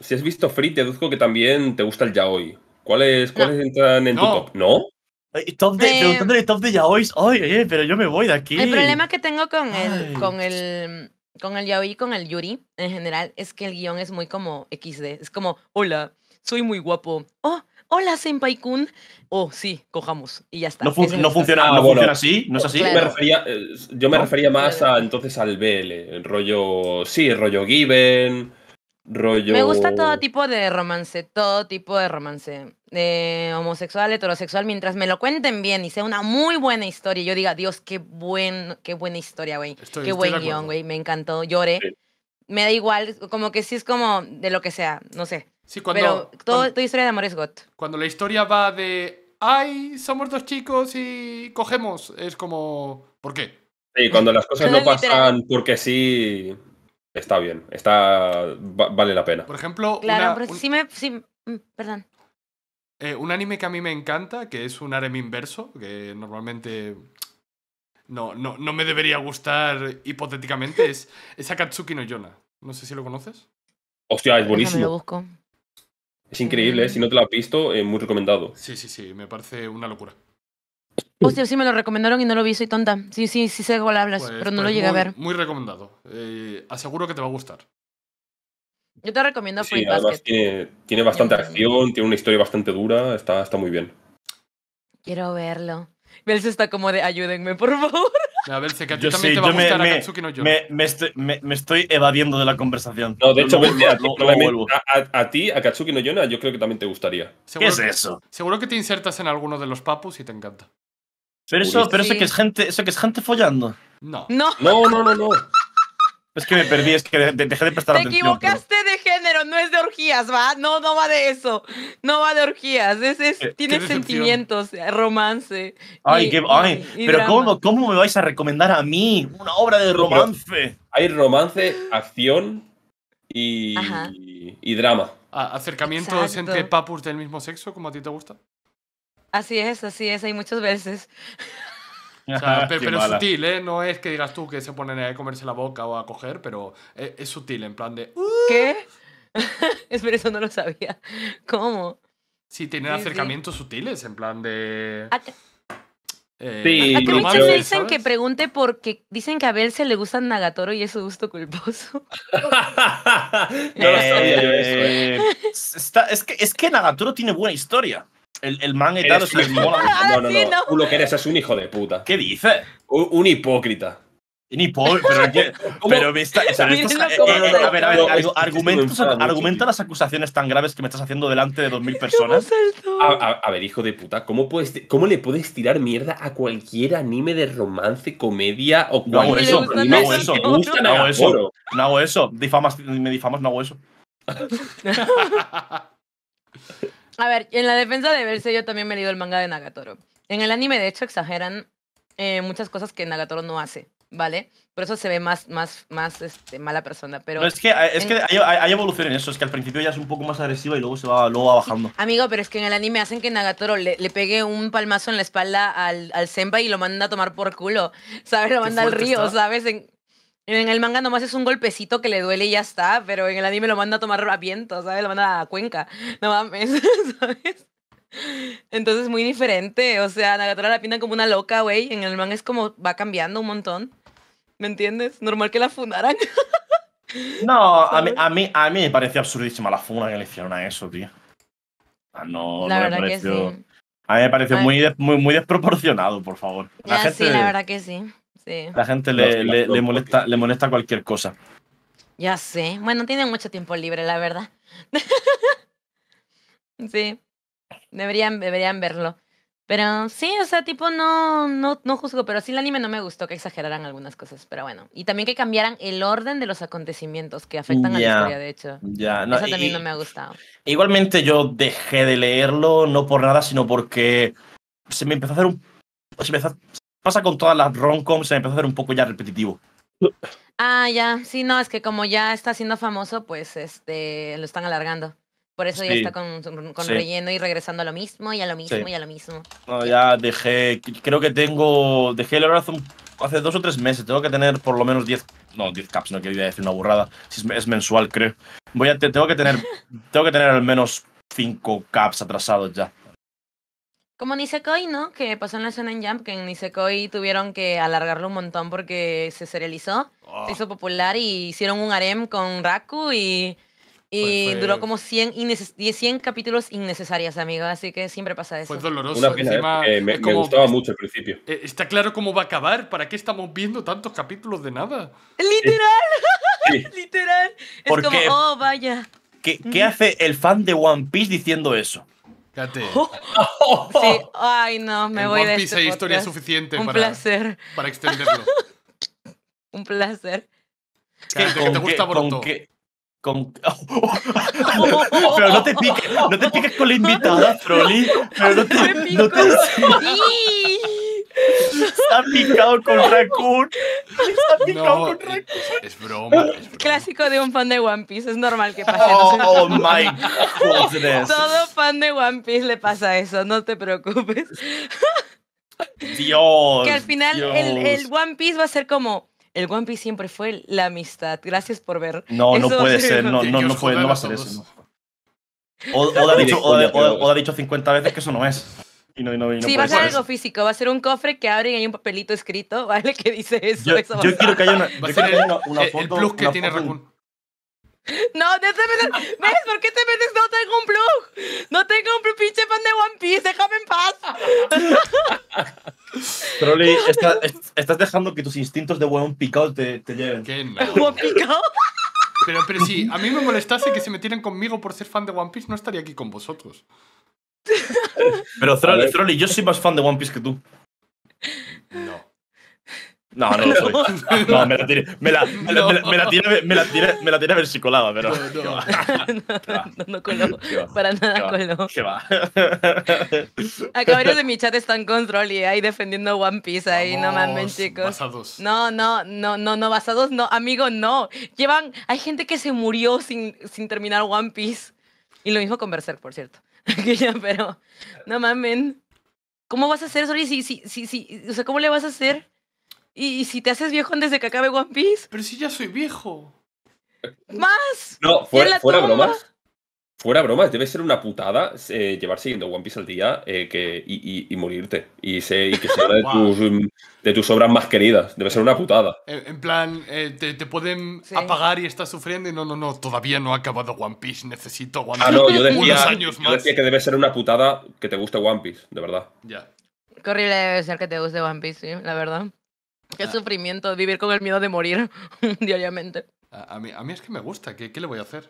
Si has visto Free, te deduzco que también te gusta el yaoi. ¿Cuáles, entran en tu top? ¿No? Eh, preguntándole top de yaois. Ay, pero yo me voy de aquí. El problema que tengo con el, con el, con el yaoi y con el yuri en general es que el guión es muy como XD. Es como, hola, soy muy guapo. Oh, hola, senpai-kun. Oh, sí, cojamos. Y ya está. No, ah, funciona, así, no es así. Eh, yo me refería más a, entonces al BL. El rollo, sí, rollo Given me gusta todo tipo de romance, todo tipo de romance. De eh, homosexual, heterosexual, mientras me lo cuenten bien y sea una muy buena historia. Yo diga, Dios, qué, buen, qué buena historia, güey. Qué buen guión, güey. Me encantó. Lloré. Me da igual, como que sí es como de lo que sea, no sé. Pero todo, toda historia de amor es got. Cuando la historia va de, ay, somos dos chicos y cogemos, es como, ¿por qué? Sí, cuando las cosas no pasan porque sí, Está bien, está vale la pena. Por ejemplo, un... anime que a mí me encanta, que es un harem inverso, que normalmente no, no, no me debería gustar hipotéticamente, es, Akatsuki no Yona. No sé si lo conoces. Hostia, es buenísimo. Es increíble, eh, si no te lo has visto, eh, muy recomendado. Sí, sí, sí, me parece una locura. Hostia, sí me lo recomendaron y no lo vi, soy tonta. Sí, sí, sí sé cuál hablas, pues, pero no lo pues, llegué a ver. Muy recomendado. Eh, aseguro que te va a gustar. Yo te recomiendo Free Tiene, tiene bastante acción, tiene una historia bastante dura, está, está muy bien. Quiero verlo. Belce está como de ayúdenme, por favor. A ver, que a ti también te va a gustar Katsuki no yo. Me, estoy, evadiendo de la conversación. No, de hecho, no, a, ti, a, ti, a Katsuki no Yona, yo creo que también te gustaría. ¿Qué es eso? Seguro que te insertas en alguno de los papus y te encanta. Pero eso, pero eso que es gente, eso que es gente follando. No. No, no, no, no. Es que me perdí, es que dejé de prestar atención. Te equivocaste de género, no es de orgías, ¿va? No, no va de eso. No va de orgías. Es, es, eh, tiene sentimientos, eh, romance. Ay, qué, ay pero ¿cómo, ¿cómo, me vais a recomendar a mí una obra de romance? hay romance, acción y, drama. ¿Acercamientos entre papus del mismo sexo, como a ti te gusta? Así es, así es, hay muchas veces. pero, es sutil, ¿eh? No es que digas tú que se ponen a comerse la boca o a coger, pero es, sutil, en plan de... Uh". ¿Qué? por eso no lo sabía. ¿Cómo? Sí, tienen acercamientos sutiles, en plan de... eh, a me dicen que pregunte porque dicen que a Bel le gusta Nagatoro y es su gusto culposo. no lo sabía yo eso. ¿eh? Eh, está, es, que, es que Nagatoro tiene buena historia. El, el man etado es mola. Ah, no, no, no. lo que eres es un hijo de puta. ¿Qué dices? Un, hipócrita. un hipócrita. pero, pero me está, eh, eh, a ver, a ver, argumenta las acusaciones tan graves que me estás haciendo delante de 2.000 personas. A, ver, hijo de puta, ¿cómo, puedes, ¿cómo le puedes tirar mierda a cualquier anime de romance, comedia o cualquier no hago eso, no hago eso, no hago eso, no hago eso, me difamas, no hago eso. A ver, en la defensa de verse yo también me he leído el manga de Nagatoro. En el anime, de hecho, exageran eh, muchas cosas que Nagatoro no hace, ¿vale? Por eso se ve más, más, más este, mala persona. Pero es que, eh, es que hay, evolución en eso, es que al principio ya es un poco más agresiva y luego se va, luego bajando. Amigo, pero es que en el anime hacen que Nagatoro le, le pegue un palmazo en la espalda al, al senpai y lo manda a tomar por culo, ¿sabes? Lo manda al río, ¿sabes? En... En el manga nomás es un golpecito que le duele y ya está, pero en el anime lo manda a tomar a viento, ¿sabes? Lo manda a Cuenca, no mames, ¿sabes? Entonces muy diferente, o sea, Nagatora la pinta como una loca, güey, en el manga es como va cambiando un montón, ¿me entiendes? Normal que la fundaran. no, a mí, a mí, me pareció absurdísima la funa que le hicieron a eso, tío. Ah, no, la no me pareció... A mí me pareció muy, muy, muy desproporcionado, por favor. ya, Sí, la verdad que sí. La gente le, molesta, le molesta cualquier cosa. Ya sé. Bueno, tienen mucho tiempo libre, la verdad. sí. Deberían, deberían verlo. Pero sí, o sea, tipo, no, no, no juzgo, pero sí el anime no me gustó que exageraran algunas cosas, pero bueno. Y también que cambiaran el orden de los acontecimientos que afectan a la historia, de hecho. Eso también no me ha gustado. Igualmente yo dejé de leerlo, no por nada, sino porque se me empezó a hacer un... Se empezó, pasa con todas las rom-coms, se me empezó a hacer un poco ya repetitivo. Ah, ya, sí, no, es que como ya está siendo famoso, pues este lo están alargando. Por eso ya está con, relleno y regresando a lo mismo y a lo mismo y a lo mismo. No, ya dejé, creo que tengo, dejé el ahora hace dos o tres meses, tengo que tener por lo menos 10, no, 10 caps, no quería decir una burrada, si es, mensual creo. Voy a, tengo que tener, tengo que tener al menos cinco caps atrasados ya. Como Nisekoi, ¿no? Que pasó en la en Jump, que en Nisekoi tuvieron que alargarlo un montón porque se serializó, se hizo ah. popular y hicieron un harem con Raku y, y duró como 100, 100 capítulos innecesarios, amigo. Así que siempre pasa eso. Fue doloroso. Una ¿eh? me, gustaba mucho al principio. Eh, está claro cómo va a acabar. ¿Para qué estamos viendo tantos capítulos de nada? Literal. Literal. Es como, oh, vaya. ¿Qué hace el fan de One Piece diciendo eso? Oh. Sí. Ay, no, me en voy One Piece de este hay historia suficiente Un para, placer. para extenderlo. Un placer. Cállate, que, te gusta Boruto. Con... pero no te piques, no te piques con la invitada, Froli. Pero no te, no te... Se ha picado con Raccoon es, broma, Clásico de un fan de One Piece, es normal que pase. Oh, oh my Todo fan de One Piece le pasa eso, no te preocupes. Dios. Que al final el, One Piece va a ser como. El One Piece siempre fue la amistad. Gracias por ver. No, no puede ser. No, va a ser eso. O, ha dicho 50 veces que eso no es y sí, va a ser algo físico, va a ser un cofre que abren y hay un papelito escrito, ¿vale? Que dice eso. Yo, yo quiero que haya una, va a ser el, una, eh, que tiene Raccoon. No, déjame ver. ¿Ves por qué te metes? No tengo un plug. No tengo un plug, pinche fan de One Piece. Déjame en paz. Trolly, estás dejando que tus instintos de hueón picado te, te lleven. ¿Qué ¿Huevón picado? Pero, pero sí, a mí me molestase que se metieran conmigo por ser fan de One Piece, no estaría aquí con vosotros. Pero Throlly, yo soy más fan de One Piece que tú. No. No, no lo soy. No, me la tiré. Me la, me la, me la tiré, a ver si colaba, pero. No, no. Para nada coló. ¿Qué va? Acabaros de mi chat están con Trolli eh, ahí defendiendo One Piece ahí, no mames, chicos. Basados. No, no, no, no, no, basados no, amigo, no. Llevan. Hay gente que se murió sin, sin terminar One Piece. Y lo mismo con Berserk, por cierto. pero no mamen. ¿Cómo vas a hacer, eso? Si, si, si, si, o sea, ¿cómo le vas a hacer? ¿Y, si te haces viejo antes de que acabe One Piece? Pero si ya soy viejo. ¿Más? No, fuera, fuera bromas fuera bromas, debe ser una putada eh, llevar siguiendo One Piece al día eh, que, y, y, morirte. Y, y que sea de, tus, de, tus, obras más queridas. Debe ser una putada. En plan, eh, te, te, pueden apagar y estás sufriendo y no, no, no, todavía no ha acabado One Piece, necesito One Piece. Ah, no, yo decía, unos años más. Yo decía que debe ser una putada que te guste One Piece, de verdad. Ya. Qué horrible debe ser que te guste One Piece, sí, la verdad. Qué ah. sufrimiento vivir con el miedo de morir diariamente. A, mí, a mí es que me gusta, ¿qué, qué le voy a hacer?